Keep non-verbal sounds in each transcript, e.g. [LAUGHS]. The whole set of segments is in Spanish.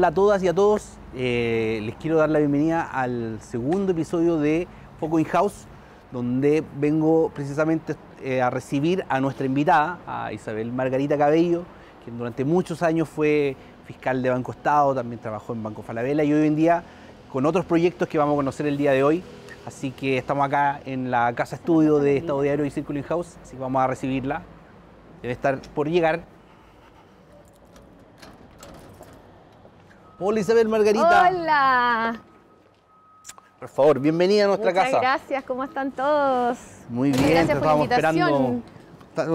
Hola a todas y a todos, eh, les quiero dar la bienvenida al segundo episodio de Foco In House, donde vengo precisamente eh, a recibir a nuestra invitada, a Isabel Margarita Cabello, quien durante muchos años fue fiscal de Banco Estado, también trabajó en Banco Falabella y hoy en día con otros proyectos que vamos a conocer el día de hoy. Así que estamos acá en la casa estudio de Estado Diario y Círculo In House, así que vamos a recibirla. Debe estar por llegar Hola Isabel Margarita. Hola. Por favor, bienvenida a nuestra casa. Muchas gracias, ¿cómo están todos? Muy bien, gracias Esperando.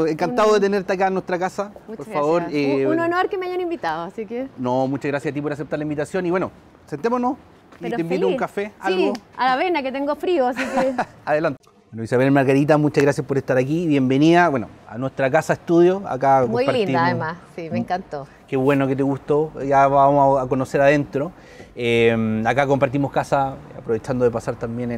Encantado de tenerte acá en nuestra casa. Muchas por favor. un eh, honor que me hayan invitado, así que. No, muchas gracias a ti por aceptar la invitación. Y bueno, sentémonos y te invito a un café, algo. Sí, a la avena, que tengo frío, así que. [LAUGHS] Adelante. Luisa Isabel Margarita, muchas gracias por estar aquí. Bienvenida, bueno, a nuestra casa estudio. Acá Muy linda, además, sí, me mm. encantó. Qué bueno que te gustó. Ya vamos a conocer adentro. Eh, acá compartimos casa, aprovechando de pasar también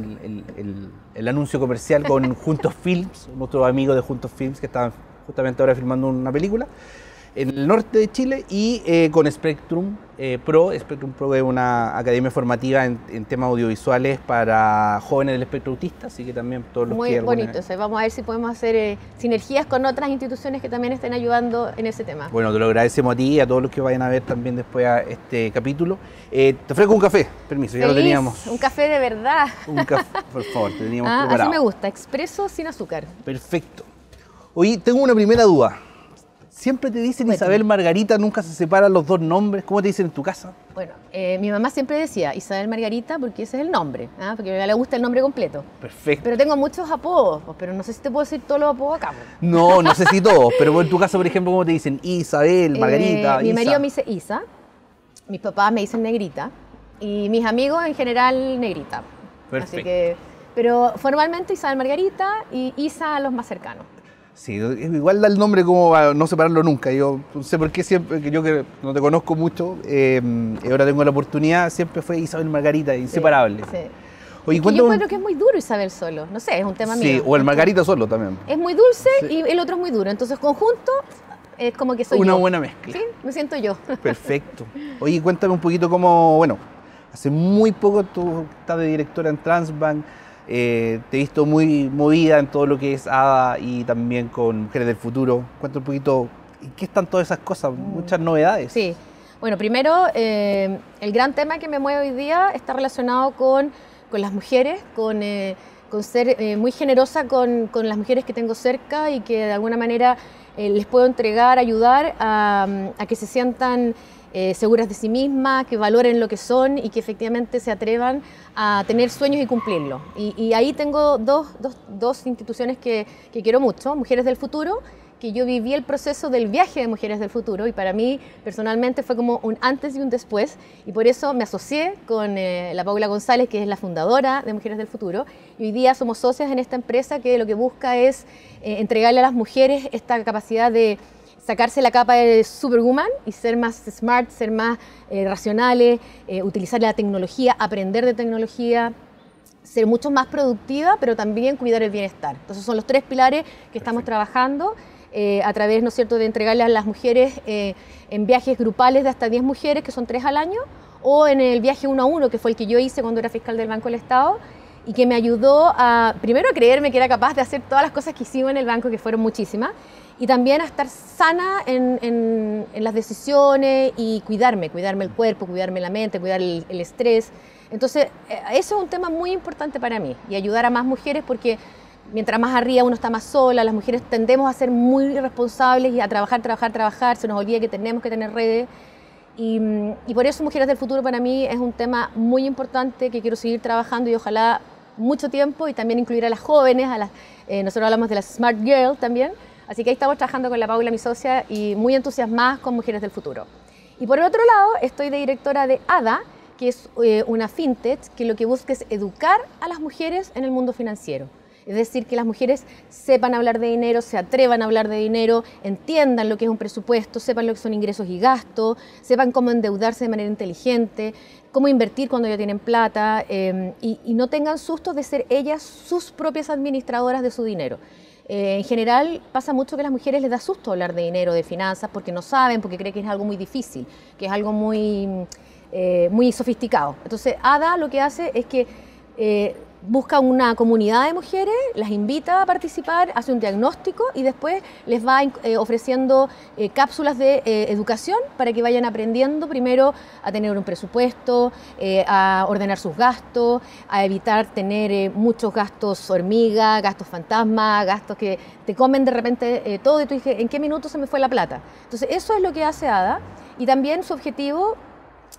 el, anuncio comercial con [LAUGHS] Juntos Films, nuestro amigos de Juntos Films que estaban justamente ahora filmando una película en el norte de Chile y eh, con Spectrum eh, Pro. Spectrum Pro es una academia formativa en, temas audiovisuales para jóvenes del espectro autista, así que también todos los Muy que bonito, vamos a ver si podemos hacer eh, sinergias con otras instituciones que también estén ayudando en ese tema. Bueno, te lo agradecemos a ti y a todos los que vayan a ver también después a este capítulo. te ofrezco un café, permiso, ya lo teníamos. Un café de verdad. Un café, por favor, te teníamos [LAUGHS] ah, Así me gusta, expreso sin azúcar. Perfecto. Hoy tengo una primera duda. Siempre te dicen Isabel Margarita, nunca se separan los dos nombres. ¿Cómo te dicen en tu casa? Bueno, eh, mi mamá siempre decía Isabel Margarita porque ese es el nombre, ¿ah? porque a ella le gusta el nombre completo. Perfecto. Pero tengo muchos apodos, pues, pero no sé si te puedo decir todos los apodos acá. Pues. No, no, sé si todos, pero en tu casa, por ejemplo, ¿cómo te dicen? Isabel, eh, Margarita. Mi marido me dice Isa, mis papás me dicen Negrita y mis amigos en general Negrita. Perfecto. Así que, pero formalmente Isabel Margarita y Isa a los más cercanos. Sí, igual da el nombre como no separarlo nunca. Yo no sé por qué siempre, que yo que no te conozco mucho, eh, ahora tengo la oportunidad, siempre fue Isabel Margarita, inseparable. Sí, yo encuentro que es muy duro Isabel solo, no sé, es un tema mío. Sí, o el Margarita solo también. Es muy dulce y el otro es muy duro, entonces conjunto es como que soy Una buena mezcla. Sí, me siento yo. Perfecto. Oye, cuéntame un poquito cómo, bueno, hace muy poco tú estás de directora en Transbank, eh, te he visto muy movida en todo lo que es ADA y también con Mujeres del Futuro. Cuéntame un poquito, ¿qué están todas esas cosas? Muchas novedades. Sí. Bueno, primero, eh, el gran tema que me mueve hoy día está relacionado con, las mujeres, con, eh, ser muy generosa con, las mujeres que tengo cerca y que de alguna manera les puedo entregar, ayudar a que se sientan eh, seguras de sí mismas, que valoren lo que son y que efectivamente se atrevan a tener sueños y cumplirlos. Y, ahí tengo dos, dos, dos instituciones que, que quiero mucho, Mujeres del Futuro que yo viví el proceso del viaje de Mujeres del Futuro y para mí personalmente fue como un antes y un después y por eso me asocié con eh, la Paula González, que es la fundadora de Mujeres del Futuro y hoy día somos socias en esta empresa que lo que busca es eh, entregarle a las mujeres esta capacidad de sacarse la capa de Superwoman y ser más smart, ser más eh, racionales, eh, utilizar la tecnología, aprender de tecnología, ser mucho más productiva, pero también cuidar el bienestar. Entonces son los tres pilares que estamos trabajando. Eh, a través ¿no es cierto? de entregarle a las mujeres en viajes grupales de hasta 10 mujeres, que son tres al año, o en el viaje uno a uno, que fue el que yo hice cuando era fiscal del Banco del Estado, y que me ayudó a, primero, a creerme que era capaz de hacer todas las cosas que hicimos en el banco, que fueron muchísimas, y también a estar sana en, en, las decisiones y cuidarme, cuidarme el cuerpo, cuidarme la mente, cuidar el, estrés. Entonces, eh, eso es un tema muy importante para mí y ayudar a más mujeres porque mientras más arriba uno está más sola, las mujeres tendemos a ser muy responsables y a trabajar, trabajar, trabajar, se nos olvida que tenemos que tener redes. Y, mm, y por eso Mujeres del Futuro para mí es un tema muy importante que quiero seguir trabajando y ojalá mucho tiempo y también incluir a las jóvenes, a las, eh, nosotros hablamos de las Smart Girl también, así que ahí estamos trabajando con la Paula, mi socia, y muy entusiasmadas con Mujeres del Futuro. Y por el otro lado, estoy de directora de ADA, que es eh, una fintech que lo que busca es educar a las mujeres en el mundo financiero. Es decir, que las mujeres sepan hablar de dinero, se atrevan a hablar de dinero, entiendan lo que es un presupuesto, sepan lo que son ingresos y gastos, sepan cómo endeudarse de manera inteligente, cómo invertir cuando ya tienen plata eh, y, no tengan susto de ser ellas sus propias administradoras de su dinero. Eh, en general pasa mucho que a las mujeres les da susto hablar de dinero, de finanzas, porque no saben, porque creen que es algo muy difícil, que es algo muy, eh, muy sofisticado. Entonces, Ada lo que hace es que busca una comunidad de mujeres, las invita a participar, hace un diagnóstico y después les va eh, ofreciendo eh, cápsulas de eh, educación para que vayan aprendiendo primero a tener un presupuesto, a ordenar sus gastos, a evitar tener muchos gastos hormiga, gastos fantasma, gastos que te comen de repente todo y tú dices, ¿en qué minuto se me fue la plata? Entonces eso es lo que hace ADA y también su objetivo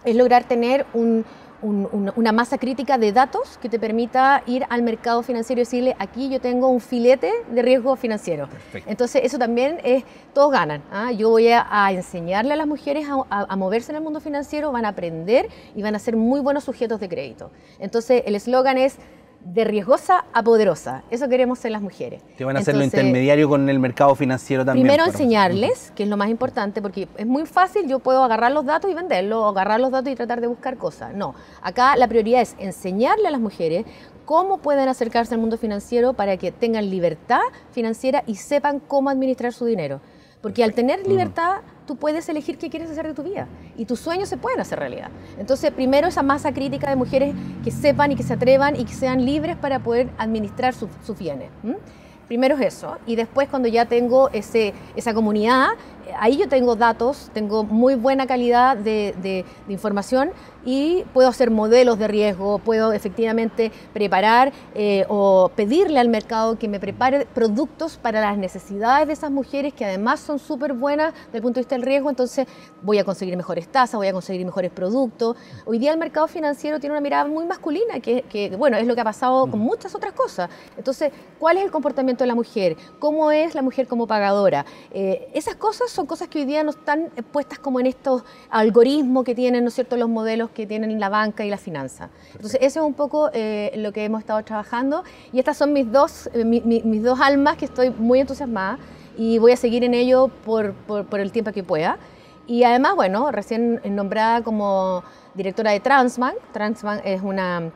es lograr tener un una masa crítica de datos que te permita ir al mercado financiero y decirle, aquí yo tengo un filete de riesgo financiero. Entonces, eso también es, todos ganan. ¿ah? Yo voy a, enseñarle a las mujeres a, moverse en el mundo financiero, van a aprender y van a ser muy buenos sujetos de crédito. Entonces, el eslogan es de riesgosa a poderosa. Eso queremos ser las mujeres. Que van a hacer lo intermediario con el mercado financiero también. Primero enseñarles, que es lo más importante, porque es muy fácil, yo puedo agarrar los datos y venderlos, o agarrar los datos y tratar de buscar cosas. No, acá la prioridad es enseñarle a las mujeres cómo pueden acercarse al mundo financiero para que tengan libertad financiera y sepan cómo administrar su dinero. Porque al tener mm. libertad tú puedes elegir qué quieres hacer de tu vida y tus sueños se pueden hacer realidad. Entonces, primero esa masa crítica de mujeres que sepan y que se atrevan y que sean libres para poder administrar sus bienes. Primero es eso, y después cuando ya tengo ese, esa comunidad, ahí yo tengo datos, tengo muy buena calidad de, información y puedo hacer modelos de riesgo, puedo efectivamente preparar eh, o pedirle al mercado que me prepare productos para las necesidades de esas mujeres que además son súper buenas desde el punto de vista del riesgo, entonces voy a conseguir mejores tasas, voy a conseguir mejores productos. Hoy día el mercado financiero tiene una mirada muy masculina, que, bueno, es lo que ha pasado mm. con muchas otras cosas. Entonces, ¿cuál es el comportamiento de la mujer? ¿Cómo es la mujer como pagadora? Eh, esas cosas son son cosas que hoy día no están eh, puestas como en estos algoritmos que tienen, ¿no es cierto?, los modelos que tienen la banca y la finanza. Entonces, eso es un poco eh, lo que hemos estado trabajando y estas son mis dos, eh, mis dos almas que estoy muy entusiasmada y voy a seguir en ello por, por, por el tiempo que pueda. Y además, bueno, recién nombrada como directora de Transbank, Transbank es una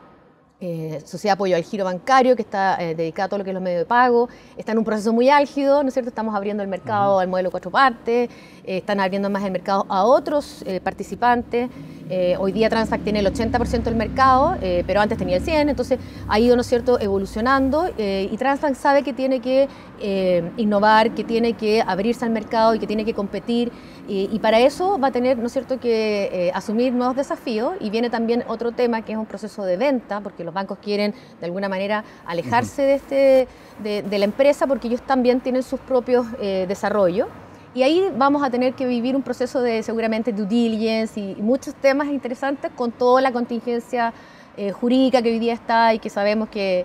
eh, Sociedad de Apoyo al Giro Bancario, que está eh, dedicado dedicada a todo lo que es los medios de pago. Está en un proceso muy álgido, ¿no es cierto? Estamos abriendo el mercado al modelo cuatro partes, eh, están abriendo más el mercado a otros participantes. Eh, hoy día Transact tiene el 80% del mercado, eh, pero antes tenía el 100%, entonces ha ido, ¿no cierto?, evolucionando eh, y Transact sabe que tiene que innovar, que tiene que abrirse al mercado y que tiene que competir y para eso va a tener, ¿no cierto?, que asumir nuevos desafíos y viene también otro tema que es un proceso de venta, porque los bancos quieren de alguna manera alejarse de, este, de, la empresa porque ellos también tienen sus propios desarrollos. Y ahí vamos a tener que vivir un proceso de seguramente due diligence y, muchos temas interesantes con toda la contingencia eh, jurídica que hoy día está y que sabemos que,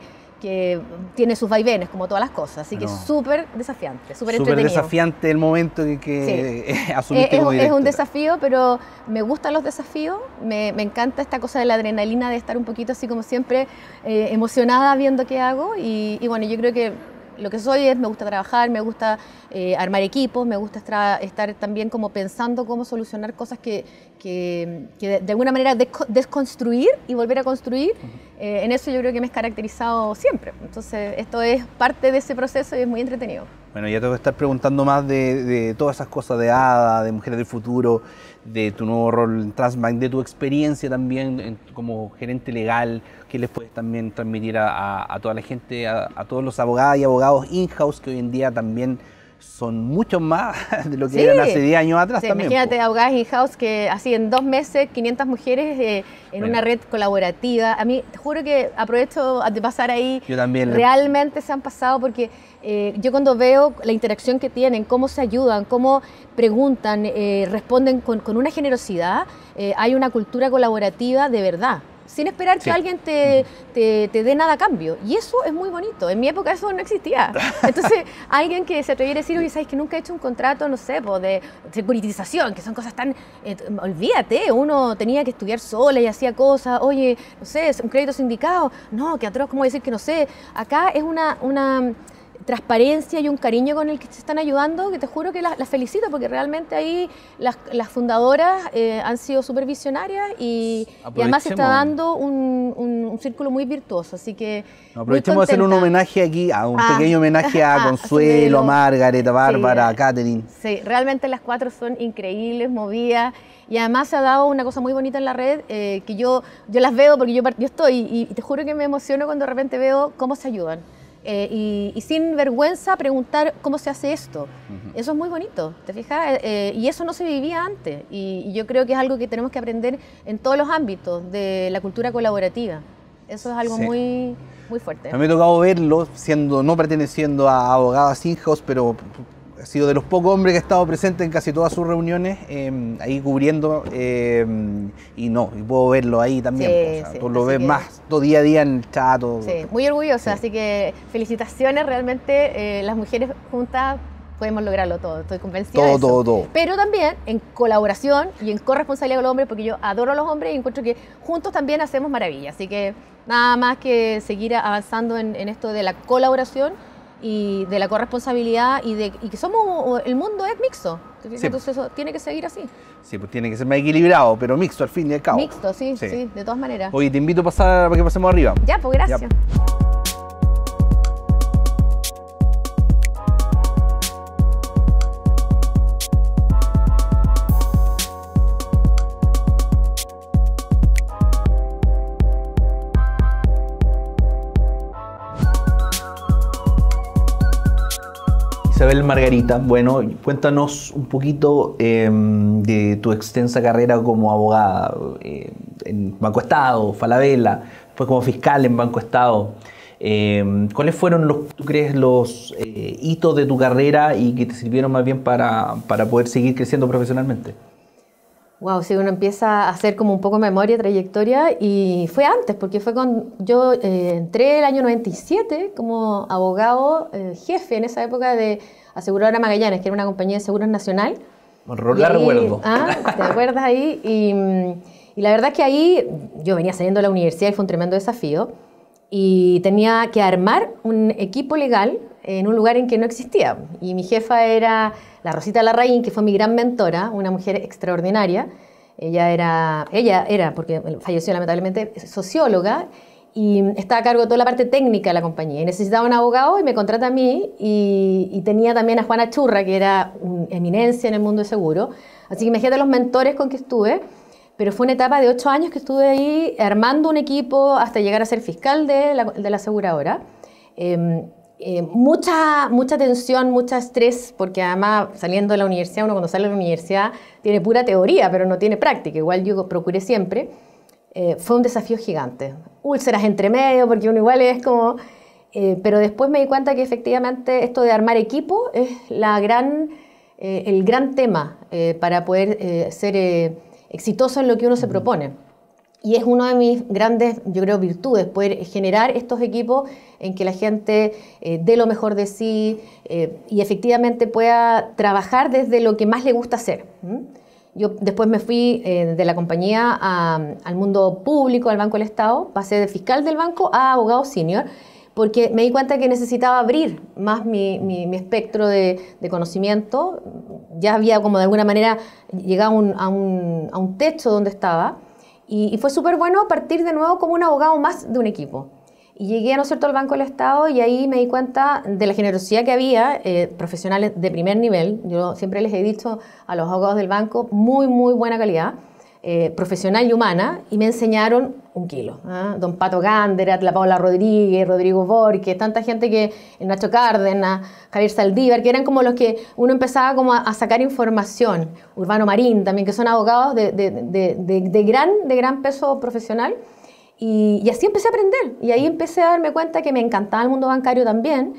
tiene sus vaivenes, como todas las cosas. Así que es súper desafiante, súper entretenido. desafiante el momento en que [LAUGHS] este es, un desafío, pero me gustan los desafíos. Me, encanta esta cosa de la adrenalina, de estar un poquito así como siempre eh, emocionada viendo qué hago. y bueno, yo creo que lo que soy es, me gusta trabajar, me gusta eh, armar equipos, me gusta estar también como pensando cómo solucionar cosas que, de, alguna manera desconstruir y volver a construir. Eh, en eso yo creo que me he caracterizado siempre. Entonces, esto es parte de ese proceso y es muy entretenido. Bueno, ya tengo que estar preguntando más de, de todas esas cosas de Ada, de Mujeres del Futuro, de tu nuevo rol en Transbank, de tu experiencia también como gerente legal, que les puedes también transmitir a, toda la gente, a, a todos los abogados y abogados in-house que hoy en día también son muchos más [LAUGHS] de lo que eran hace 10 años atrás también. Imagínate Abogadas In-House que así en dos meses 500 mujeres eh, en una red colaborativa. A mí te juro que aprovecho de pasar ahí. Yo también. Realmente se han pasado porque eh, yo cuando veo la interacción que tienen, cómo se ayudan, cómo preguntan, eh, responden con una generosidad, hay una cultura colaborativa de verdad sin esperar que alguien te, te, te, dé nada a cambio. Y eso es muy bonito. En mi época eso no existía. [LAUGHS] Entonces, alguien que se atreviera a decir, oye, ¿sabes que nunca he hecho un contrato, no sé, de securitización, que son cosas tan... Eh, olvídate, uno tenía que estudiar sola y hacía cosas, oye, no sé, un crédito sindicado. No, que atroz, ¿cómo decir que no sé? Acá es una... una transparencia y un cariño con el que se están ayudando, que te juro que las, felicito, porque realmente ahí las, fundadoras eh, han sido súper visionarias y, además se está dando un, círculo muy virtuoso, así que... aprovechemos de hacer un homenaje aquí, a un ah. pequeño homenaje a [LAUGHS] Consuelo, a Margaret, a Bárbara, a Katherine Sí, realmente las cuatro son increíbles, movidas, y además se ha dado una cosa muy bonita en la red, eh, que yo, yo las veo porque yo, estoy, y te juro que me emociono cuando de repente veo cómo se ayudan. Eh, y, sin vergüenza preguntar cómo se hace esto. Eso es muy bonito, ¿te fijas? Eh, eh, y eso no se vivía antes y, yo creo que es algo que tenemos que aprender en todos los ámbitos de la cultura colaborativa. Eso es algo muy, muy fuerte. me ha tocado verlo, siendo, no perteneciendo a abogadas sin hijos, pero ha sido de los pocos hombres que ha estado presente en casi todas sus reuniones, eh, ahí cubriendo, eh, y no, y puedo verlo ahí también. Pues, tú lo ves más todo día a día en el chat. sí, muy orgullosa, así que felicitaciones, realmente eh, las mujeres juntas podemos lograrlo todo, estoy convencida. Todo, todo, todo. Pero también en colaboración y en corresponsabilidad con los hombres, porque yo adoro a los hombres y encuentro que juntos también hacemos maravillas. Así que nada más que seguir avanzando en esto de la colaboración y de la corresponsabilidad y de que somos el mundo es mixto. Entonces eso tiene que seguir así. Sí, pues tiene que ser más equilibrado, pero mixto al fin y al cabo. Mixto, sí, sí, de todas maneras. Oye, te invito a pasar para que pasemos arriba. Ya, pues gracias. Pues. Margarita, bueno, cuéntanos un poquito em, de tu extensa carrera como abogada eh, en Banco Estado, Falabella, fue como fiscal en Banco Estado. Em, ¿Cuáles fueron los, tú crees, los eh, hitos de tu carrera y que te sirvieron más bien para, poder seguir creciendo profesionalmente? Wow, si uno empieza a hacer como un poco memoria, trayectoria, y fue antes, porque fue con. Yo eh, entré el año 97 como abogado jefe en esa época de Aseguradora Magallanes, que era una compañía de seguros nacional. Rolar la recuerdo. Ah, ¿te acuerdas ahí? Mm, y, la verdad es que ahí yo venía saliendo de la universidad y fue un tremendo desafío. Y tenía que armar un equipo legal en un lugar en que no existía. Y mi jefa era la Rosita Larraín, que fue mi gran mentora, una mujer extraordinaria. Ella era, ella era porque falleció lamentablemente, socióloga y estaba a cargo de toda la parte técnica de la compañía. necesitaba un abogado y me contrata a mí y, tenía también a Juana Churra, que era eminencia en el mundo de seguro. Así que imagínate los mentores con que estuve, pero fue una etapa de ocho años que estuve ahí armando un equipo hasta llegar a ser fiscal de la, aseguradora. Em, eh, mucha, mucha tensión, mucho estrés, porque además saliendo de la universidad, uno cuando sale de la universidad tiene pura teoría, pero no tiene práctica, igual yo procuré siempre. Eh, fue un desafío gigante úlceras entre medio, porque uno igual es como... Eh, pero después me di cuenta que efectivamente esto de armar equipo es la gran, eh, el gran tema eh, para poder ser exitoso en lo que uno se propone. Y es una de mis grandes, yo creo, virtudes, poder generar estos equipos en que la gente dé lo mejor de sí y efectivamente pueda trabajar desde lo que más le gusta hacer. Yo después me fui eh, de la compañía al mundo público, al Banco del Estado, pasé de fiscal del banco a abogado senior, porque me di cuenta que necesitaba abrir más mi, espectro de, conocimiento. Ya había como de alguna manera llegado a, un, a, techo donde estaba. Y, y fue súper bueno partir de nuevo como un abogado más de un equipo llegué, ¿no cierto?, al Banco del Estado y ahí me di cuenta de la generosidad que había, eh, profesionales de primer nivel, yo siempre les he dicho a los abogados del banco, muy, muy buena calidad, eh, profesional y humana, y me enseñaron un kilo. ¿ah? Don Pato Gander, la Paula Rodríguez, Rodrigo Borges, tanta gente que, Nacho Cárdenas, Javier Saldívar, que eran como los que uno empezaba como a, sacar información, Urbano Marín también, que son abogados de, de, de gran, de gran peso profesional y, así empecé a aprender. Y ahí empecé a darme cuenta que me encantaba el mundo bancario también.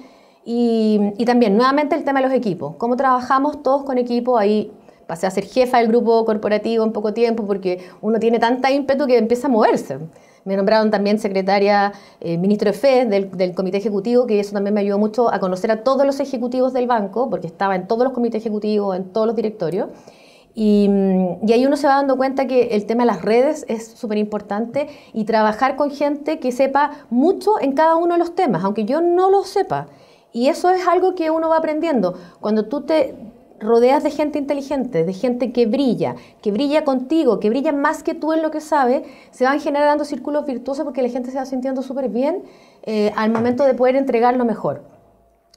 Y, también, nuevamente, el tema de los equipos. Cómo trabajamos todos con equipo. Ahí pasé a ser jefa del grupo corporativo en poco tiempo porque uno tiene tanta ímpetu que empieza a moverse. Me nombraron también secretaria, eh, ministro de fe del, del, comité ejecutivo, que eso también me ayudó mucho a conocer a todos los ejecutivos del banco, porque estaba en todos los comités ejecutivos, en todos los directorios. Mm, y, ahí uno se va dando cuenta que el tema de las redes es súper importante y trabajar con gente que sepa mucho en cada uno de los temas, aunque yo no lo sepa. Y eso es algo que uno va aprendiendo. Cuando tú te rodeas de gente inteligente, de gente que brilla, que brilla contigo, que brilla más que tú en lo que sabe, se van generando círculos virtuosos porque la gente se va sintiendo súper bien eh, al momento de poder entregar lo mejor.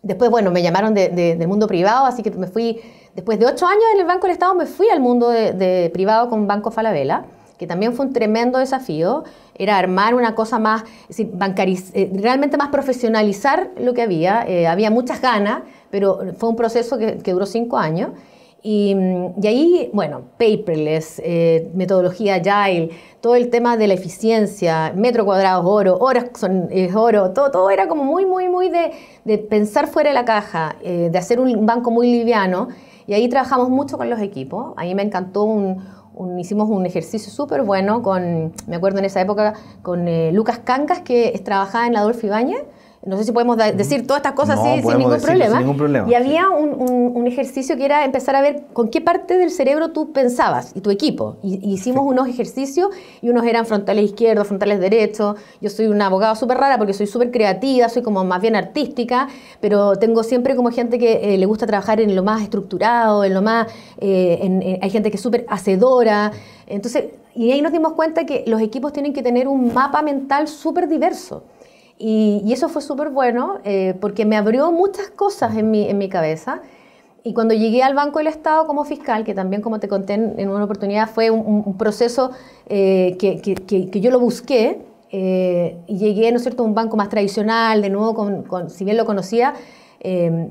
Después, bueno, me llamaron del mundo privado, así que me fui Después de ocho años en el Banco del Estado me fui al mundo de, privado con Banco Falabella que también fue un tremendo desafío, era armar una cosa más, es eh, realmente más profesionalizar lo que había. Eh, había muchas ganas, pero fue un proceso que, duró cinco años. Y, mm, ahí, bueno, paperless, eh, metodología agile, todo el tema de la eficiencia, metro cuadrado oro, horas son, es oro, todo, todo era como muy, muy, muy de, de pensar fuera de la caja, de hacer un banco muy liviano. Y ahí trabajamos mucho con los equipos. A me encantó hicimos un ejercicio súper bueno con, me acuerdo en esa época, con eh, Lucas Cancas, que trabajaba en Adolfo Ibáñez, no sé si podemos decir todas estas cosas así, sin, ningún problema. Y había un, ejercicio que era empezar a ver con qué parte del cerebro tú pensabas y tu equipo. hicimos unos ejercicios y unos eran frontales izquierdos, frontales derechos. Yo soy una abogada súper rara porque soy súper creativa, soy como más bien artística, pero tengo siempre como gente que eh, le gusta trabajar en lo más estructurado, en lo más... Eh, hay gente que es súper hacedora. Entonces, y ahí nos dimos cuenta que los equipos tienen que tener un mapa mental súper diverso. Y, eso fue súper bueno eh, porque me abrió muchas cosas en mi, cabeza. Y cuando llegué al Banco del Estado como fiscal, que también, como te conté en una oportunidad, fue un, proceso eh, que, yo lo busqué, eh, y llegué, ¿no cierto?, a un banco más tradicional, de nuevo, si bien lo conocía,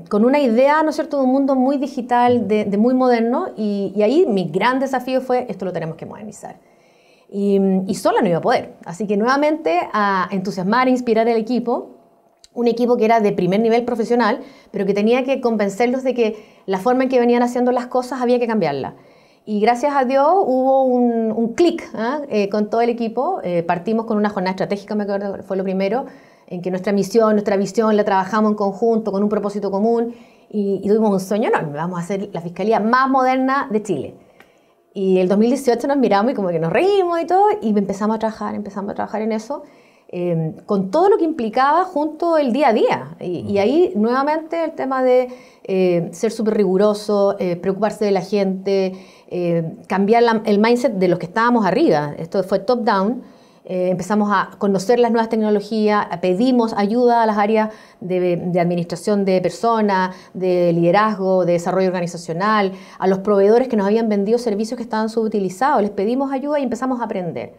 con una idea, ¿no es cierto?, de un mundo muy digital, de, muy moderno, y, ahí mi gran desafío fue, esto lo tenemos que modernizar. Y, sola no iba a poder. Así que nuevamente a entusiasmar, e inspirar al equipo, un equipo que era de primer nivel profesional, pero que tenía que convencerlos de que la forma en que venían haciendo las cosas había que cambiarla. Y gracias a Dios hubo un, clic ¿ah? eh, con todo el equipo. Eh, partimos con una jornada estratégica, me acuerdo, fue lo primero, en que nuestra misión, nuestra visión la trabajamos en conjunto, con un propósito común, y, tuvimos un sueño enorme, vamos a hacer la Fiscalía más moderna de Chile. Y el 2018 nos miramos y como que nos reímos y todo, y empezamos a trabajar, empezamos a trabajar en eso, em, con todo lo que implicaba junto el día a día. Y, ahí nuevamente el tema de eh, ser súper riguroso, eh, preocuparse de la gente, eh, cambiar el mindset de los que estábamos arriba. Esto fue top-down. Eh, empezamos a conocer las nuevas tecnologías, eh, pedimos ayuda a las áreas de, administración de personas, de liderazgo, de desarrollo organizacional, a los proveedores que nos habían vendido servicios que estaban subutilizados, les pedimos ayuda y empezamos a aprender.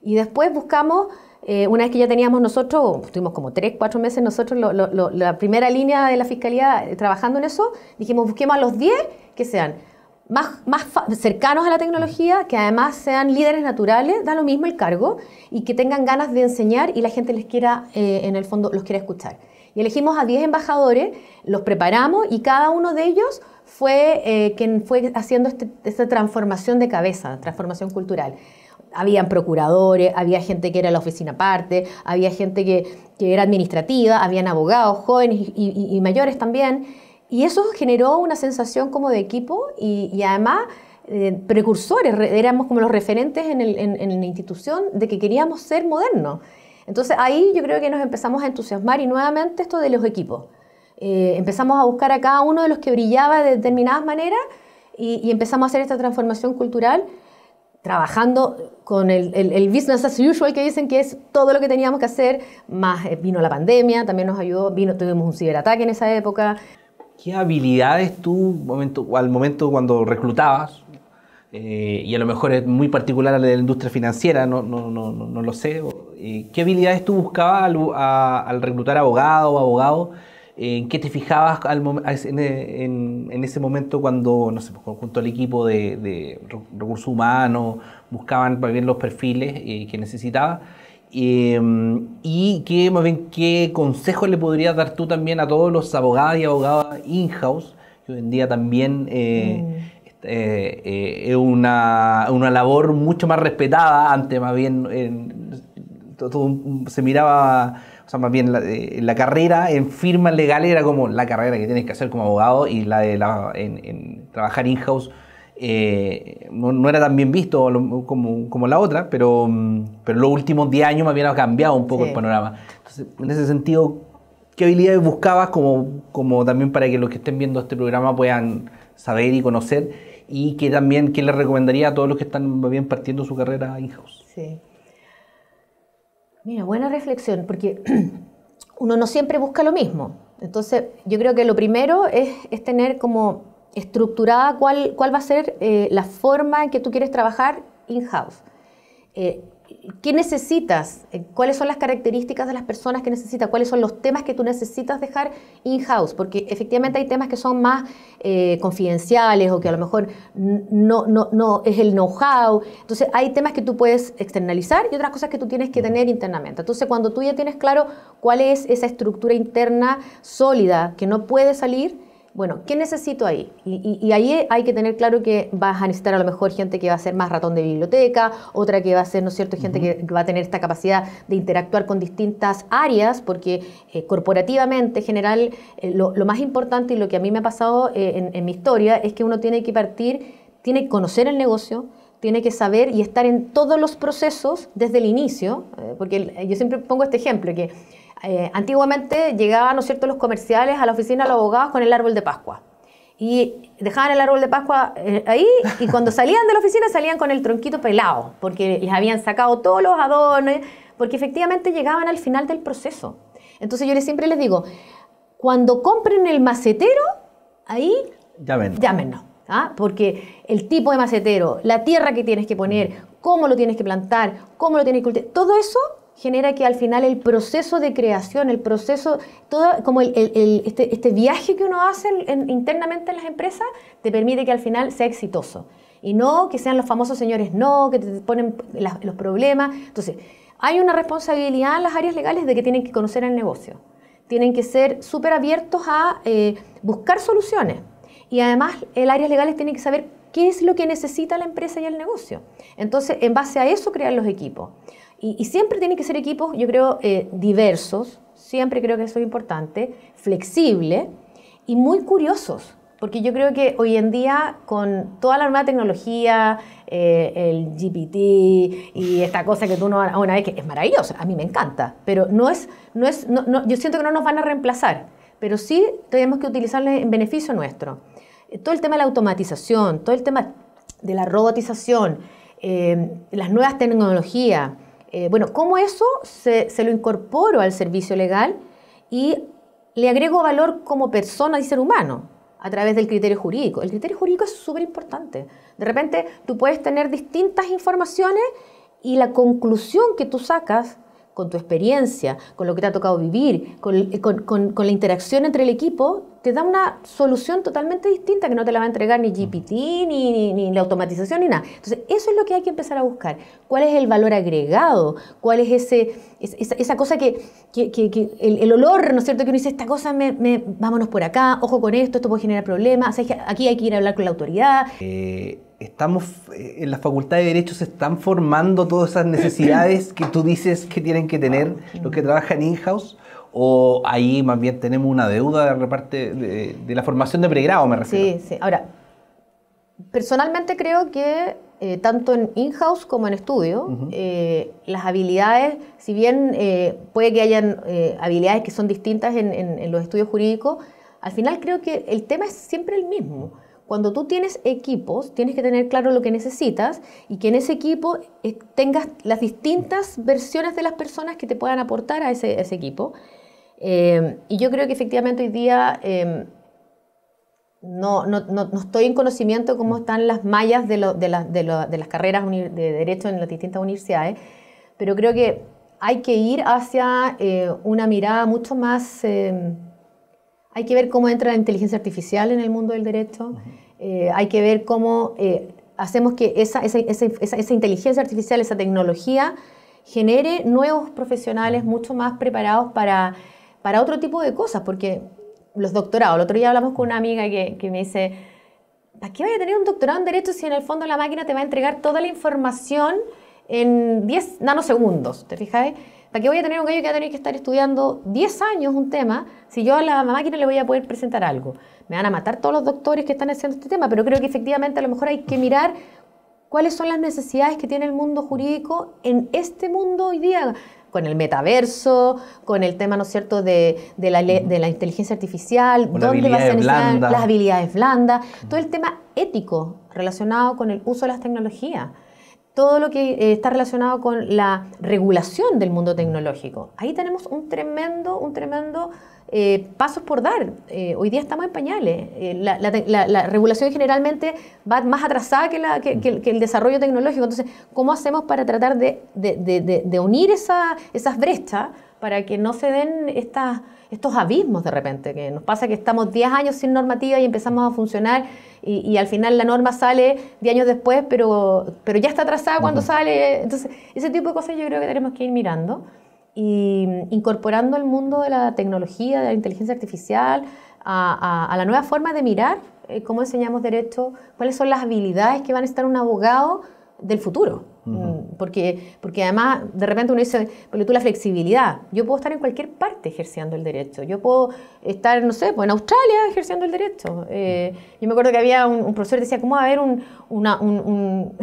Y después buscamos, eh, una vez que ya teníamos nosotros, estuvimos como tres, cuatro meses nosotros, la primera línea de la fiscalía trabajando en eso, dijimos busquemos a los 10 que sean más, cercanos a la tecnología, que además sean líderes naturales, da lo mismo el cargo, y que tengan ganas de enseñar y la gente les quiera, eh, en el fondo, los quiera escuchar. Y elegimos a 10 embajadores, los preparamos y cada uno de ellos fue eh, quien fue haciendo este, esta transformación de cabeza, transformación cultural. Habían procuradores, había gente que era la oficina aparte, había gente que, era administrativa, habían abogados jóvenes y mayores también. Y eso generó una sensación como de equipo y, además eh, precursores, éramos como los referentes en, la institución de que queríamos ser modernos. Entonces ahí yo creo que nos empezamos a entusiasmar y nuevamente esto de los equipos. Eh, empezamos a buscar a cada uno de los que brillaba de determinadas maneras y, empezamos a hacer esta transformación cultural trabajando con el, el, business as usual que dicen que es todo lo que teníamos que hacer, más eh, vino la pandemia, también nos ayudó, vino, tuvimos un ciberataque en esa época, ¿Qué habilidades tú momento, al momento cuando reclutabas? Eh, y a lo mejor es muy particular a la industria financiera, no, no, no, no lo sé. Eh, ¿Qué habilidades tú buscabas al, al reclutar abogado o abogado? ¿En eh, qué te fijabas al en, en, ese momento cuando, no sé, pues, junto al equipo de, recursos humanos, buscaban bien los perfiles que necesitaba? y qué, más bien, qué consejo le podrías dar tú también a todos los abogados y abogadas in-house, que hoy en día también eh, mm. eh, eh, es una, labor mucho más respetada, antes más bien todo, se miraba, o sea, más bien la, carrera en firma legal era como la carrera que tienes que hacer como abogado y la de trabajar in-house eh, no, era tan bien visto como, la otra, pero, mm, pero los últimos 10 años me habían cambiado un poco el panorama. Entonces, en ese sentido, ¿qué habilidades buscabas como, como también para que los que estén viendo este programa puedan saber y conocer? Y que también, ¿qué les recomendaría a todos los que están bien partiendo su carrera in-house? Sí. Mira, buena reflexión, porque [CLEARS THROAT] uno no siempre busca lo mismo. Entonces, yo creo que lo primero es tener como estructurada cuál, cuál va a ser eh, la forma en que tú quieres trabajar in-house. Eh, ¿Qué necesitas? Eh, ¿Cuáles son las características de las personas que necesitas? ¿Cuáles son los temas que tú necesitas dejar in-house? Porque efectivamente hay temas que son más confidenciales o que a lo mejor no, no, no es el know-how. Entonces hay temas que tú puedes externalizar y otras cosas que tú tienes que tener internamente. Entonces cuando tú ya tienes claro cuál es esa estructura interna sólida que no puede salir, bueno, ¿qué necesito ahí? Y, ahí hay que tener claro que vas a necesitar a lo mejor gente que va a ser más ratón de biblioteca, otra que va a ser, ¿no es cierto?, gente que va a tener esta capacidad de interactuar con distintas áreas, porque eh, corporativamente, en general, eh, lo, más importante y lo que a mí me ha pasado eh, en, en mi historia es que uno tiene que partir, tiene que conocer el negocio, tiene que saber y estar en todos los procesos desde el inicio, porque yo siempre pongo este ejemplo, que eh, antiguamente llegaban ¿no los comerciales a la oficina de los abogados con el árbol de Pascua. Y dejaban el árbol de Pascua eh, ahí y cuando salían de la oficina salían con el tronquito pelado, porque les habían sacado todos los adornos, porque efectivamente llegaban al final del proceso. Entonces yo les, siempre les digo, cuando compren el macetero, ahí llámenlo. ¿ah? Porque el tipo de macetero, la tierra que tienes que poner, cómo lo tienes que plantar, cómo lo tienes que cultivar, todo eso genera que al final el proceso de creación, el proceso, todo, como este, este, viaje que uno hace internamente en las empresas, te permite que al final sea exitoso. Y no que sean los famosos señores no, que te ponen los problemas. Entonces, hay una responsabilidad en las áreas legales de que tienen que conocer el negocio. Tienen que ser súper abiertos a eh, buscar soluciones. Y además, el áreas legales tienen que saber qué es lo que necesita la empresa y el negocio. Entonces, en base a eso crear los equipos. Y, siempre tienen que ser equipos, yo creo, eh, diversos, siempre creo que eso es importante, flexible y muy curiosos. Porque yo creo que hoy en día, con toda la nueva tecnología, eh, el GPT y esta cosa que tú no una vez que es maravillosa, a mí me encanta, pero no es, no es, no, yo siento que no nos van a reemplazar, pero sí tenemos que utilizarles en beneficio nuestro. Todo el tema de la automatización, todo el tema de la robotización, eh, las nuevas tecnologías, eh, bueno, cómo eso se, se, lo incorporo al servicio legal y le agrego valor como persona y ser humano a través del criterio jurídico. El criterio jurídico es súper importante. De repente tú puedes tener distintas informaciones y la conclusión que tú sacas con tu experiencia, con lo que te ha tocado vivir, eh, con, la interacción entre el equipo, te da una solución totalmente distinta que no te la va a entregar ni mm. GPT, ni, la automatización, ni nada. Entonces, eso es lo que hay que empezar a buscar. ¿Cuál es el valor agregado? ¿Cuál es ese, esa, cosa que, el, olor, ¿no es cierto? Que uno dice, esta cosa, me, vámonos por acá, ojo con esto, esto puede generar problemas, aquí hay que ir a hablar con la autoridad. Eh, estamos eh, en la Facultad de Derecho se están formando todas esas necesidades que tú dices que tienen que tener ah, los que trabajan in-house o ahí más bien tenemos una deuda de reparte de, la formación de pregrado, me refiero. Sí, sí. Ahora, personalmente creo que eh, tanto en in-house como en estudio, eh, las habilidades, si bien puede que hayan habilidades que son distintas en, los estudios jurídicos, al final creo que el tema es siempre el mismo. Cuando tú tienes equipos, tienes que tener claro lo que necesitas y que en ese equipo eh, tengas las distintas versiones de las personas que te puedan aportar a ese, equipo. Em, y yo creo que efectivamente hoy día em, no, estoy en conocimiento cómo están las mallas de, las carreras de derecho en las distintas universidades, pero creo que hay que ir hacia eh, una mirada mucho más... Em, hay que ver cómo entra la inteligencia artificial en el mundo del derecho, eh, hay que ver cómo eh, hacemos que esa, inteligencia artificial, esa tecnología, genere nuevos profesionales mucho más preparados para, otro tipo de cosas, porque los doctorados, el otro día hablamos con una amiga que, me dice, ¿para qué voy a tener un doctorado en Derecho si en el fondo la máquina te va a entregar toda la información en 10 nanosegundos? ¿Te fijáis? ¿Para qué voy a tener un gallo que va a tener que estar estudiando 10 años un tema si yo a la máquina le voy a poder presentar algo? Me van a matar todos los doctores que están haciendo este tema, pero creo que efectivamente a lo mejor hay que mirar cuáles son las necesidades que tiene el mundo jurídico en este mundo hoy día con el metaverso, con el tema, ¿no cierto?, de, la, de inteligencia artificial, dónde a ser las habilidades blandas, todo mm. el tema ético relacionado con el uso de las tecnologías todo lo que eh, está relacionado con la regulación del mundo tecnológico. Ahí tenemos un tremendo, un tremendo eh, pasos por dar. Eh, hoy día estamos en pañales. la, regulación generalmente va más atrasada que, el desarrollo tecnológico. Entonces, ¿cómo hacemos para tratar de, unir esas brechas? para que no se den estos abismos de repente, que nos pasa que estamos 10 años sin normativa y empezamos a funcionar y, al final la norma sale 10 años después, pero, pero ya está atrasada cuando sale. Entonces, ese tipo de cosas yo creo que tenemos que ir mirando y mm, incorporando el mundo de la tecnología, de la inteligencia artificial, a, la nueva forma de mirar eh, cómo enseñamos derecho, cuáles son las habilidades que van a necesitar un abogado del futuro. Mm, porque, porque además de repente uno dice, pero tú la flexibilidad, yo puedo estar en cualquier parte ejerciendo el derecho, yo puedo estar, no sé, pues, en Australia ejerciendo el derecho. Eh, yo me acuerdo que había un, profesor que decía, ¿cómo va a haber un, una, [LAUGHS] un,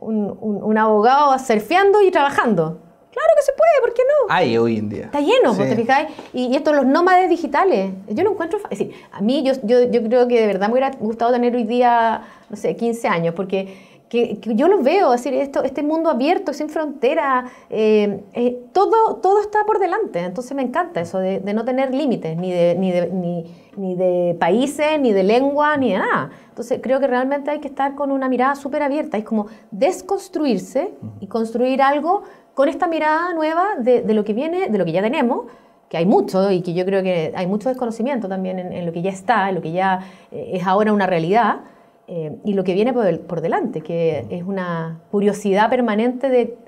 un, abogado surfeando y trabajando? Claro que se puede, ¿por qué no? Hay hoy en día. Está lleno, ¿te fijáis? Y, esto, los nómades digitales, yo lo encuentro... Es decir, a mí yo, yo, yo creo que de verdad me hubiera gustado tener hoy día, no sé, 15 años, porque que, yo los veo, es decir, este mundo abierto, sin frontera, eh, eh, todo, todo está por delante. Entonces me encanta eso de, no tener límites, ni de, ni, ni, de países, ni de lengua, ni de nada. Entonces creo que realmente hay que estar con una mirada súper abierta. Es como desconstruirse y construir algo con esta mirada nueva de, lo que viene, de lo que ya tenemos, que hay mucho y que yo creo que hay mucho desconocimiento también en lo que ya está, en lo que ya eh, es ahora una realidad, eh, y lo que viene por, delante, que mm. es una curiosidad permanente de,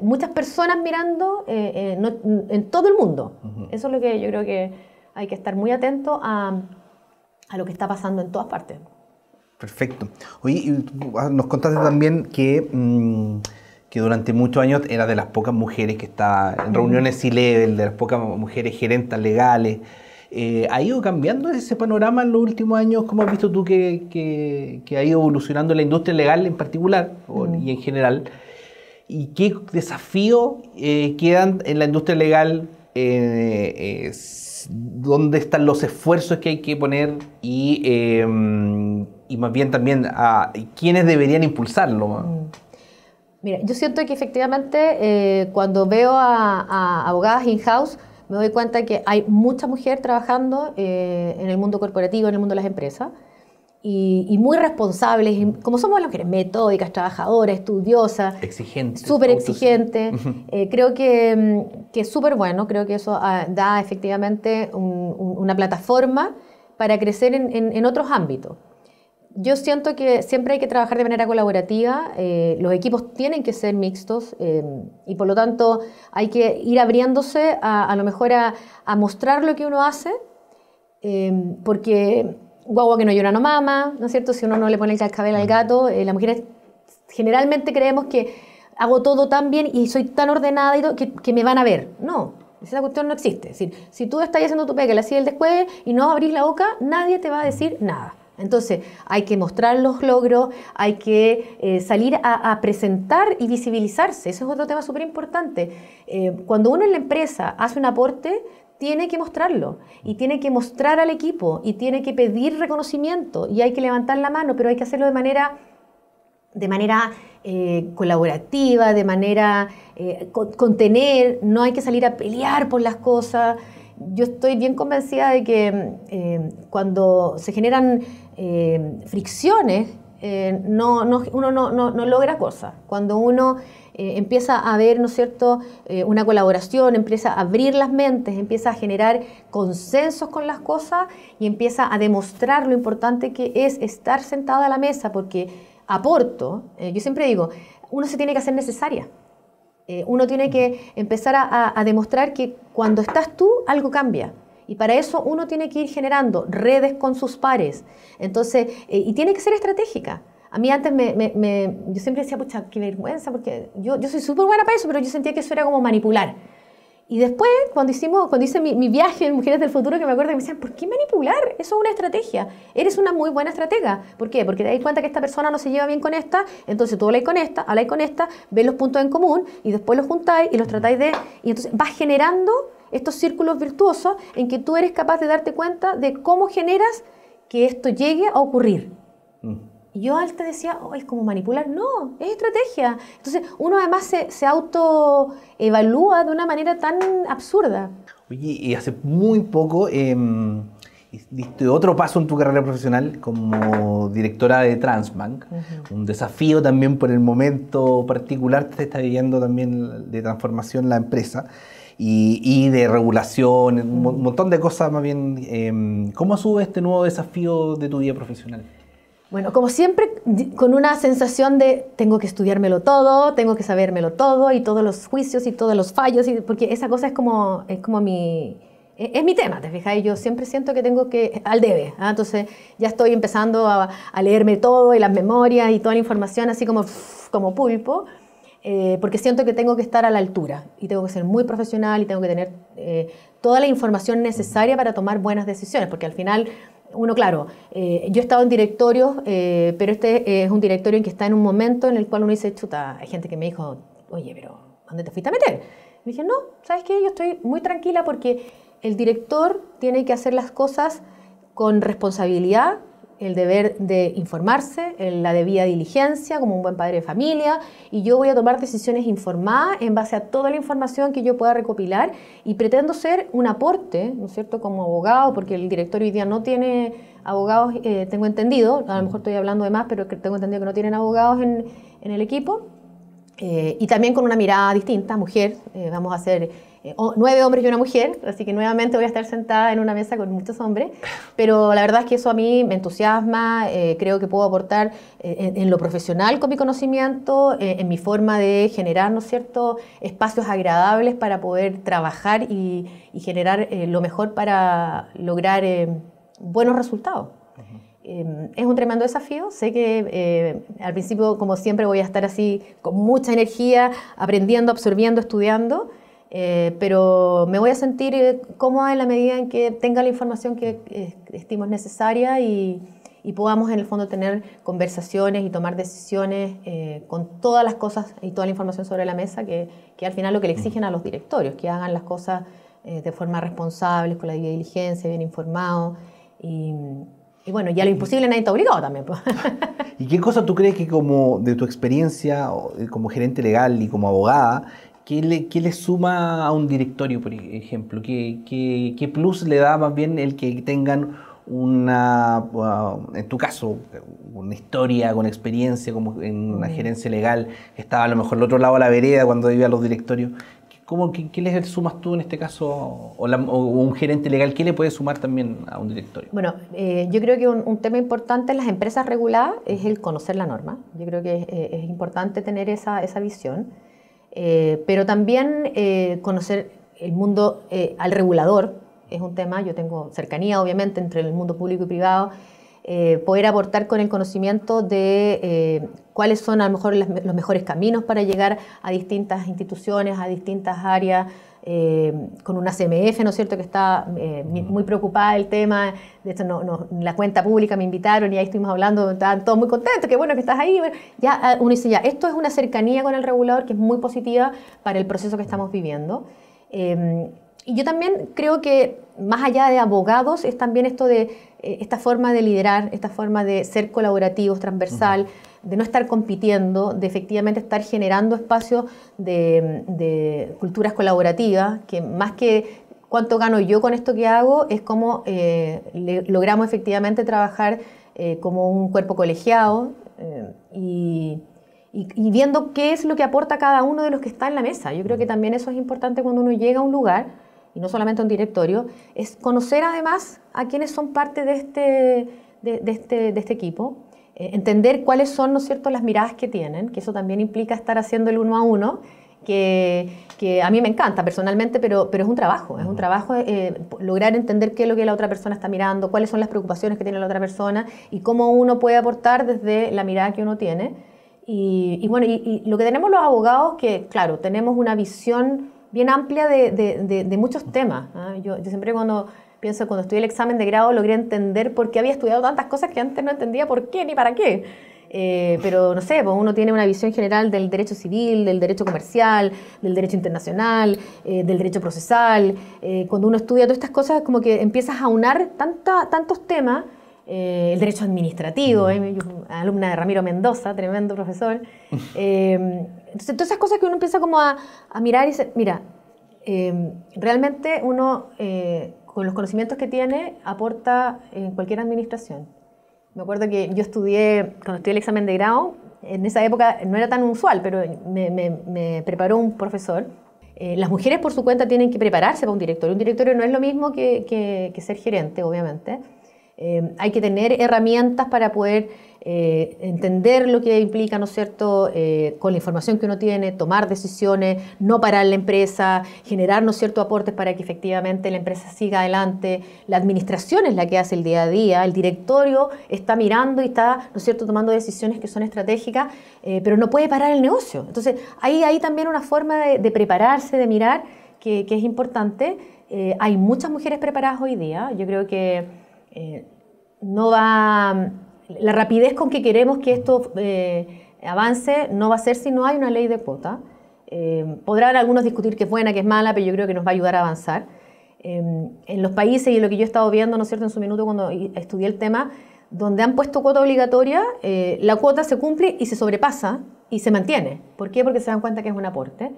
muchas personas mirando eh, eh, en todo el mundo. Eso es lo que yo creo que hay que estar muy atento a, lo que está pasando en todas partes. Perfecto. Oye, ah, nos contaste también mm, que... durante muchos años era de las pocas mujeres que está en mm. reuniones y level de las pocas mujeres gerentes legales. Eh, ¿ha ido cambiando ese panorama en los últimos años? ¿Cómo has visto tú que, ha ido evolucionando la industria legal en particular y en general? ¿Y qué desafíos eh, quedan en la industria legal? Eh, ¿Dónde están los esfuerzos que hay que poner? Y, em, más bien también a ah, quiénes deberían impulsarlo. Mm. Mira, yo siento que efectivamente cuando veo a abogadas in-house, me doy cuenta que hay mucha mujer trabajando eh, en el mundo corporativo, en el mundo de las empresas, y, muy responsables, como somos las mujeres, metódicas, trabajadoras, estudiosas, exigentes, súper exigentes. Eh, creo que, es súper bueno, creo que eso ah, da efectivamente una plataforma para crecer en otros ámbitos yo siento que siempre hay que trabajar de manera colaborativa, eh, los equipos tienen que ser mixtos eh, y por lo tanto hay que ir abriéndose a, lo mejor a, mostrar lo que uno hace, eh, porque guagua que no llora no mama, ¿no es cierto? Si uno no le pone el cascabel al gato, las mujeres generalmente creemos que hago todo tan bien y soy tan ordenada y que, me van a ver. No, esa cuestión no existe. Es decir, si tú estás haciendo tu pega, la sigue el después y no abrís la boca, nadie te va a decir nada. Entonces, hay que mostrar los logros, hay que eh, salir a, presentar y visibilizarse. Eso es otro tema súper importante. Eh, cuando uno en la empresa hace un aporte, tiene que mostrarlo y tiene que mostrar al equipo y tiene que pedir reconocimiento y hay que levantar la mano, pero hay que hacerlo de manera de manera eh, colaborativa, de manera contener, no hay que salir a pelear por las cosas, yo estoy bien convencida de que eh, cuando se generan eh, fricciones, eh, uno no, logra cosas. Cuando uno empieza a ver, ¿no es cierto?, una colaboración, empieza a abrir las mentes, empieza a generar consensos con las cosas y empieza a demostrar lo importante que es estar sentada a la mesa, porque aporto, yo siempre digo, uno se tiene que hacer necesaria. Eh, uno tiene que empezar a, demostrar que cuando estás tú, algo cambia. Y para eso uno tiene que ir generando redes con sus pares. Entonces, eh, y tiene que ser estratégica. A mí antes me, yo siempre decía, pucha, qué vergüenza, porque yo, yo soy súper buena para eso, pero yo sentía que eso era como manipular. Y después, cuando, hicimos, cuando hice mi, viaje en Mujeres del Futuro, que me acuerdo que me decían, ¿por qué manipular? Eso es una estrategia. Eres una muy buena estratega. ¿Por qué? Porque te das cuenta que esta persona no se lleva bien con esta, entonces tú habláis con esta, habláis con esta, ves los puntos en común y después los juntáis y los tratáis de... Y entonces vas generando estos círculos virtuosos en que tú eres capaz de darte cuenta de cómo generas que esto llegue a ocurrir. Mm yo antes decía, oh, es como manipular. No, es estrategia. Entonces, uno además se, auto autoevalúa de una manera tan absurda. Oye, y hace muy poco em, diste otro paso en tu carrera profesional como directora de Transbank. Un desafío también por el momento particular que está viviendo también de transformación la empresa. Y, de regulación, un montón de cosas más bien. Em, ¿Cómo sube este nuevo desafío de tu vida profesional? Bueno, como siempre, con una sensación de tengo que estudiármelo todo, tengo que sabérmelo todo y todos los juicios y todos los fallos, y, porque esa cosa es como, es como mi, e, es mi tema, ¿te fijáis? Yo siempre siento que tengo que, al debe, ¿ah? entonces ya estoy empezando a, leerme todo y las memorias y toda la información así como, como pulpo, eh, porque siento que tengo que estar a la altura y tengo que ser muy profesional y tengo que tener eh, toda la información necesaria para tomar buenas decisiones, porque al final uno, claro, eh, yo he estado en directorios, eh, pero este eh, es un directorio en que está en un momento en el cual uno dice, chuta, hay gente que me dijo, oye, pero ¿dónde te fuiste a meter? Y dije, no, ¿sabes qué? Yo estoy muy tranquila porque el director tiene que hacer las cosas con responsabilidad, el deber de informarse, la debida diligencia como un buen padre de familia y yo voy a tomar decisiones informadas en base a toda la información que yo pueda recopilar y pretendo ser un aporte, ¿no es cierto?, como abogado, porque el directorio hoy día no tiene abogados, eh, tengo entendido, a lo mejor estoy hablando de más, pero tengo entendido que no tienen abogados en, el equipo, eh, y también con una mirada distinta, mujer, eh, vamos a hacer eh, oh, nueve hombres y una mujer, así que nuevamente voy a estar sentada en una mesa con muchos hombres, pero la verdad es que eso a mí me entusiasma, eh, creo que puedo aportar eh, en, lo profesional con mi conocimiento, en mi forma de generar, ¿no es cierto?, espacios agradables para poder trabajar y, generar lo mejor para lograr buenos resultados. Em, es un tremendo desafío. Sé que al principio, como siempre, voy a estar así con mucha energía, aprendiendo, absorbiendo, estudiando, eh, pero me voy a sentir eh, cómoda en la medida en que tenga la información que estimos necesaria y, podamos en el fondo tener conversaciones y tomar decisiones eh, con todas las cosas y toda la información sobre la mesa, que, al final lo que le mm. exigen a los directorios, que hagan las cosas de forma responsable, con la debida diligencia, bien informado y... Y bueno, ya lo imposible nadie está obligado también. [LAUGHS] ¿Y qué cosa tú crees que como de tu experiencia como gerente legal y como abogada, ¿Qué le, qué le suma a un directorio, por ejemplo? ¿Qué, qué, qué plus le da más bien el que tengan una, uh, en tu caso, una historia con experiencia como en una mm. gerencia legal, estaba a lo mejor al otro lado de la vereda cuando iba a los directorios. ¿Cómo, qué, le les sumas tú en este caso, o, un gerente legal, qué le puede sumar también a un directorio? Bueno, eh, yo creo que un, tema importante en las empresas reguladas es el conocer la norma. Yo creo que es, eh, es importante tener esa, esa visión. Eh, pero también eh, conocer el mundo eh, al regulador es un tema, yo tengo cercanía obviamente entre el mundo público y privado, poder aportar con el conocimiento de cuáles son a lo mejor los mejores caminos para llegar a distintas instituciones, a distintas áreas eh, con una CMF, ¿no es cierto?, que está eh, muy preocupada del tema. De hecho, la cuenta pública me invitaron y ahí estuvimos hablando, estaban todos muy contentos, qué bueno que estás ahí. ya ah, uno dice, ya, esto es una cercanía con el regulador que es muy positiva para el proceso que estamos viviendo. Em, y yo también creo que más allá de abogados es también esto de eh, esta forma de liderar, esta forma de ser colaborativos, transversal de no estar compitiendo, de efectivamente estar generando espacios de, culturas colaborativas, que más que cuánto gano yo con esto que hago, es cómo eh, logramos efectivamente trabajar eh, como un cuerpo colegiado eh, y, viendo qué es lo que aporta cada uno de los que está en la mesa. Yo creo que también eso es importante cuando uno llega a un lugar, y no solamente a un directorio, es conocer además a quienes son parte de este, este, de este equipo. Eh, entender cuáles son, ¿no cierto?, las miradas que tienen, que eso también implica estar haciendo el uno a uno. Que, que, a mí me encanta personalmente, pero, pero es un trabajo, es un trabajo eh, lograr entender qué es lo que la otra persona está mirando, cuáles son las preocupaciones que tiene la otra persona y cómo uno puede aportar desde la mirada que uno tiene. Y, bueno, y, lo que tenemos los abogados, que claro, tenemos una visión bien amplia de, de, muchos temas. ¿ah? Yo, yo siempre cuando Pienso cuando estudié el examen de grado logré entender por qué había estudiado tantas cosas que antes no entendía por qué ni para qué. Eh, pero no sé, pues, uno tiene una visión general del derecho civil, del derecho comercial, del derecho internacional, eh, del derecho procesal. Eh, cuando uno estudia todas estas cosas, como que empiezas a unar tantos temas, el derecho administrativo, mm. yo, alumna de Ramiro Mendoza, tremendo profesor. [LAUGHS] entonces, todas esas cosas que uno empieza como a, a mirar y dice, mira, realmente uno con los conocimientos que tiene, aporta en cualquier administración. Me acuerdo que yo estudié, cuando estudié el examen de grado, en esa época no era tan usual, pero me, preparó un profesor. Eh, las mujeres por su cuenta tienen que prepararse para un directorio. Un directorio no es lo mismo que, ser gerente, obviamente. Eh, hay que tener herramientas para poder eh, entender lo que implica, ¿no es cierto?, eh, con la información que uno tiene, tomar decisiones, no parar la empresa, generar, ¿no es cierto?, aportes para que efectivamente la empresa siga adelante. La administración es la que hace el día a día, el directorio está mirando y está, ¿no es cierto?, tomando decisiones que son estratégicas, eh, pero no puede parar el negocio. Entonces, ahí hay también una forma de, prepararse, de mirar, que es importante. hay muchas mujeres preparadas hoy día. Yo creo que no va la rapidez con que queremos que esto eh, avance no va a ser si no hay una ley de cuota. Eh, podrán algunos discutir que es buena, que es mala, pero yo creo que nos va a ayudar a avanzar. Em, en los países y lo que yo he estado viendo, ¿no es cierto?, en su minuto cuando estudié el tema, donde han puesto cuota obligatoria, eh, la cuota se cumple y se sobrepasa y se mantiene. ¿Por qué? Porque se dan cuenta que es un aporte.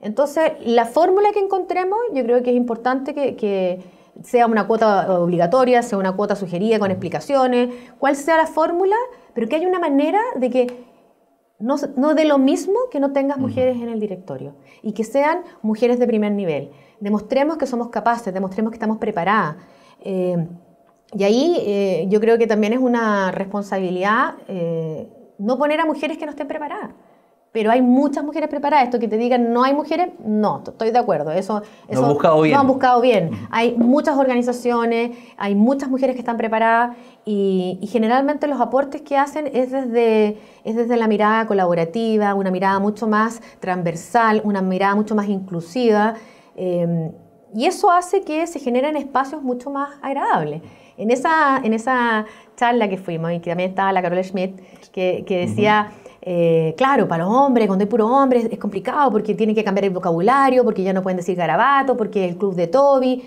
Entonces, la fórmula que encontremos, yo creo que es importante que sea una cuota obligatoria, sea una cuota sugerida con explicaciones, cuál sea la fórmula, pero que haya una manera de que no, no de lo mismo que no tengas mujeres en el directorio y que sean mujeres de primer nivel. Demostremos que somos capaces, demostremos que estamos preparadas. Eh, y ahí eh, yo creo que también es una responsabilidad eh, no poner a mujeres que no estén preparadas pero hay muchas mujeres preparadas. Esto que te digan no hay mujeres, no, estoy de acuerdo. Eso, han buscado bien. Hay muchas organizaciones, hay muchas mujeres que están preparadas y, generalmente los aportes que hacen es desde, es desde la mirada colaborativa, una mirada mucho más transversal, una mirada mucho más inclusiva. Em, y eso hace que se generen espacios mucho más agradables. En esa, en esa charla que fuimos, y que también estaba la Carola Schmidt, que, decía... Eh, claro, para los hombres, cuando hay puro hombres, es complicado porque tienen que cambiar el vocabulario, porque ya no pueden decir garabato, porque el club de Toby.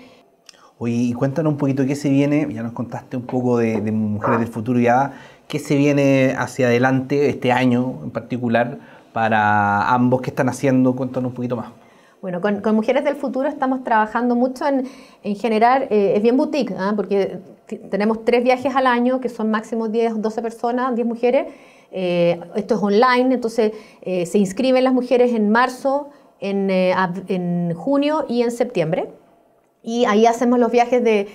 Oye, cuéntanos un poquito qué se viene, ya nos contaste un poco de, Mujeres del Futuro ya, qué se viene hacia adelante este año en particular para ambos que están haciendo, cuéntanos un poquito más. Bueno, con, Mujeres del Futuro estamos trabajando mucho en, en generar, eh, es bien boutique, ¿ah? porque tenemos tres viajes al año, que son máximo 10, 12 personas, 10 mujeres, eh, esto es online, entonces eh, se inscriben las mujeres en marzo, eh, en, junio y en septiembre. Y ahí hacemos los viajes de,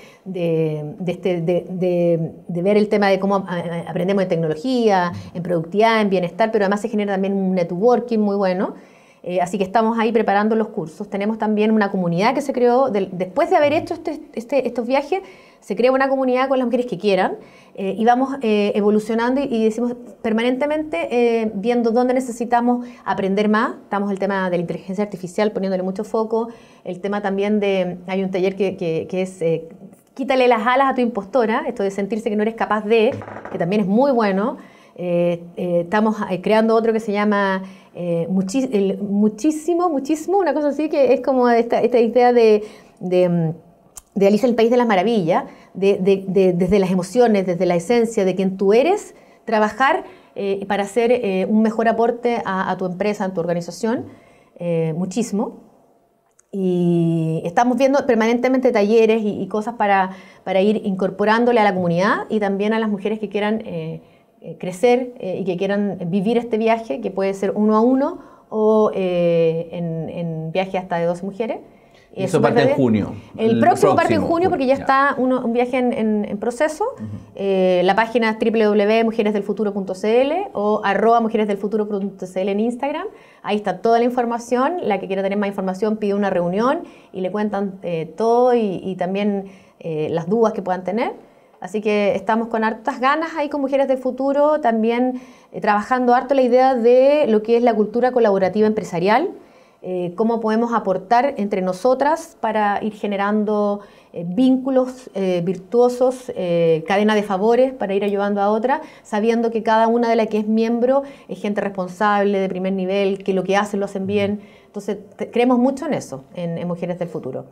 este, ver el tema de cómo aprendemos en tecnología, en productividad, en bienestar, pero además se genera también un networking muy bueno. así que estamos ahí preparando los cursos. Tenemos también una comunidad que se creó después de haber hecho este, este, estos viajes se crea una comunidad con las mujeres que quieran eh, y vamos eh, evolucionando y, decimos permanentemente eh, viendo dónde necesitamos aprender más. Estamos el tema de la inteligencia artificial poniéndole mucho foco, el tema también de, hay un taller que, que, es... Quítale las alas a tu impostora, esto de sentirse que no eres capaz de, que también es muy bueno. estamos creando otro que se llama muchísimo, muchísimo, una cosa así que es como esta, esta idea de, de mm, de Alicia el País de las Maravillas, desde las emociones, desde la esencia de quien tú eres, trabajar eh, para hacer eh, un mejor aporte a, tu empresa, a tu organización, eh, muchísimo. Y estamos viendo permanentemente talleres y, cosas para, para, ir incorporándole a la comunidad y también a las mujeres que quieran crecer y que quieran vivir este viaje, que puede ser uno a uno o en, en viaje hasta de dos mujeres eso parte en junio. El, próximo, parte en junio porque ya, está un viaje en, proceso. Eh, la página www.mujeresdelfuturo.cl o arroba mujeresdelfuturo.cl en Instagram. Ahí está toda la información. La que quiera tener más información pide una reunión y le cuentan eh, todo y, también eh, las dudas que puedan tener. Así que estamos con hartas ganas ahí con Mujeres del Futuro, también trabajando harto la idea de lo que es la cultura colaborativa empresarial eh, cómo podemos aportar entre nosotras para ir generando eh, vínculos eh, virtuosos, cadena de favores para ir ayudando a otra, sabiendo que cada una de las que es miembro es gente responsable, de primer nivel, que lo que hacen lo hacen bien. Entonces, creemos mucho en eso, en, Mujeres del Futuro.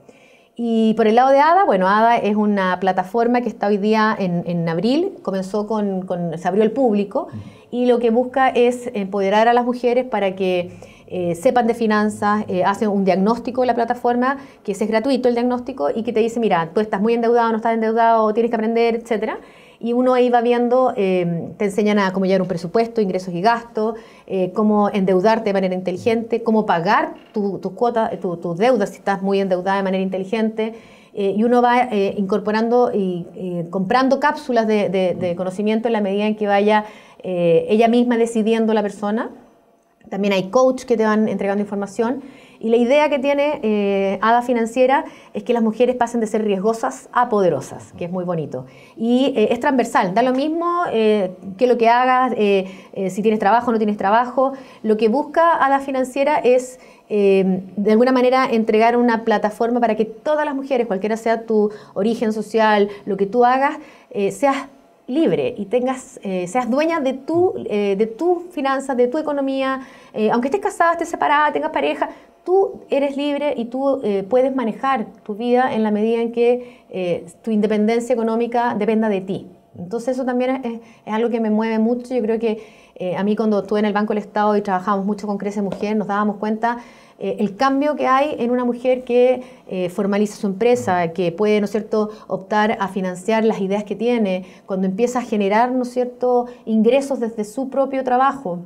Y por el lado de ADA, bueno, ADA es una plataforma que está hoy día en, abril, comenzó con, con, se abrió el público y lo que busca es empoderar a las mujeres para que eh, sepan de finanzas, eh, hacen un diagnóstico de la plataforma, que es gratuito el diagnóstico, y que te dice, mira, tú estás muy endeudado, no estás endeudado, tienes que aprender, etc. Y uno ahí va viendo, eh, te enseñan a cómo llevar un presupuesto, ingresos y gastos, cómo endeudarte de manera inteligente, cómo pagar tus tus deudas si estás muy endeudada de manera inteligente. y uno va incorporando y comprando cápsulas de, conocimiento en la medida en que vaya ella misma decidiendo la persona también hay coach que te van entregando información. Y la idea que tiene eh, ADA Financiera es que las mujeres pasen de ser riesgosas a poderosas, que es muy bonito. Y eh, es transversal, da lo mismo eh, que lo que hagas, eh, si tienes trabajo o no tienes trabajo. Lo que busca ADA Financiera es, de alguna manera, entregar una plataforma para que todas las mujeres, cualquiera sea tu origen social, lo que tú hagas, seas libre y tengas, eh, seas dueña de tu, eh, de tus finanzas, de tu economía, eh, aunque estés casada, estés separada, tengas pareja, tú eres libre y tú puedes manejar tu vida en la medida en que tu independencia económica dependa de ti. Entonces eso también es, algo que me mueve mucho. Yo creo que a mí cuando estuve en el Banco del Estado y trabajamos mucho con Crece Mujer, nos dábamos cuenta eh, el cambio que hay en una mujer que eh, formaliza su empresa, que puede, ¿no cierto?, optar a financiar las ideas que tiene, cuando empieza a generar, ¿no cierto?, ingresos desde su propio trabajo,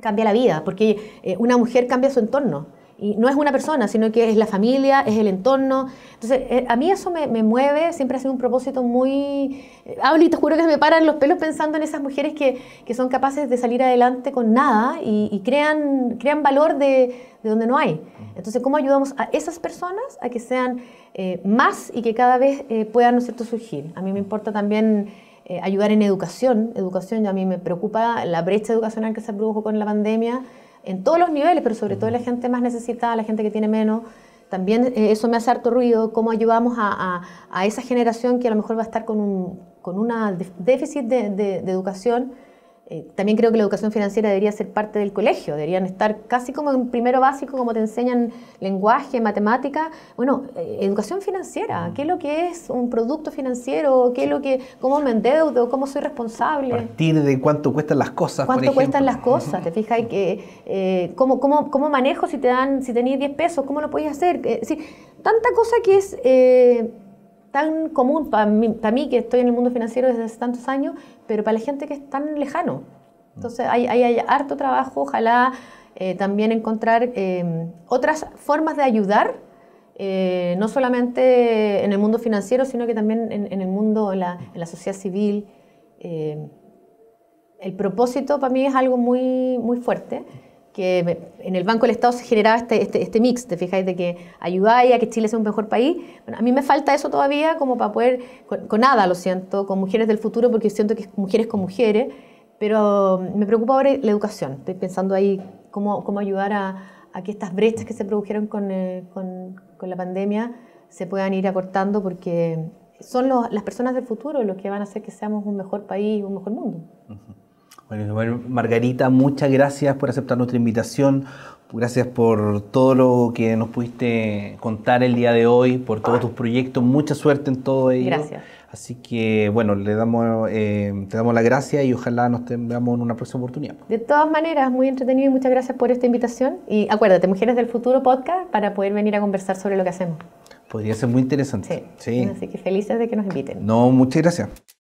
cambia la vida, porque eh, una mujer cambia su entorno. Y no es una persona, sino que es la familia, es el entorno. Entonces, eh, a mí eso me, mueve, siempre ha sido un propósito muy... Eh, hablo y te juro que me paran los pelos pensando en esas mujeres que, que son capaces de salir adelante con nada y, crean, crean valor de, de donde no hay. Entonces, ¿cómo ayudamos a esas personas a que sean eh, más y que cada vez puedan, cierto?, surgir. A mí me importa también ayudar en educación. Educación, a mí me preocupa la brecha educacional que se produjo con la pandemia en todos los niveles, pero sobre todo la gente más necesitada, la gente que tiene menos. También eh, eso me hace harto ruido, cómo ayudamos a, esa generación que a lo mejor va a estar con un con déficit de, de educación eh, también creo que la educación financiera debería ser parte del colegio, deberían estar casi como en primero básico, como te enseñan lenguaje, matemática. Bueno, eh, educación financiera, mm. ¿qué es lo que es un producto financiero? ¿Qué lo que, cómo me endeudo? ¿Cómo soy responsable? Tiene de cuánto cuestan las cosas. ¿Cuánto cuestan las cosas? ¿Te fijas? Que, eh, ¿cómo, cómo, manejo si te dan, si tenéis 10 pesos? ¿Cómo lo podéis hacer? sí tanta cosa que es tan común para mí, que estoy en el mundo financiero desde hace tantos años, pero para la gente que es tan lejano. Entonces hay, hay, harto trabajo, ojalá eh, también encontrar em, otras formas de ayudar, eh, no solamente en el mundo financiero, sino que también en, el mundo, en la, la sociedad civil. Eh, el propósito para mí es algo muy, muy fuerte que en el Banco del Estado se generaba este, este, este mix, te fijáis, de que ayudáis a que Chile sea un mejor país. Bueno, a mí me falta eso todavía como para poder, con, nada, lo siento, con mujeres del futuro, porque siento que es mujeres con mujeres, pero um, me preocupa ahora la educación. Estoy pensando ahí cómo, cómo ayudar a, que estas brechas que se produjeron con, eh, con, con la pandemia se puedan ir acortando, porque son las personas del futuro los que van a hacer que seamos un mejor país, un mejor mundo. Bueno, Margarita, muchas gracias por aceptar nuestra invitación. Gracias por todo lo que nos pudiste contar el día de hoy, por todos tus proyectos. Mucha suerte en todo ello. Gracias. Así que, bueno, le damos, eh, te damos la gracia y ojalá nos tengamos en una próxima oportunidad. De todas maneras, muy entretenido y muchas gracias por esta invitación. Y acuérdate, Mujeres del Futuro podcast para poder venir a conversar sobre lo que hacemos. Podría ser muy interesante. sí. Así que felices de que nos inviten. No, muchas gracias.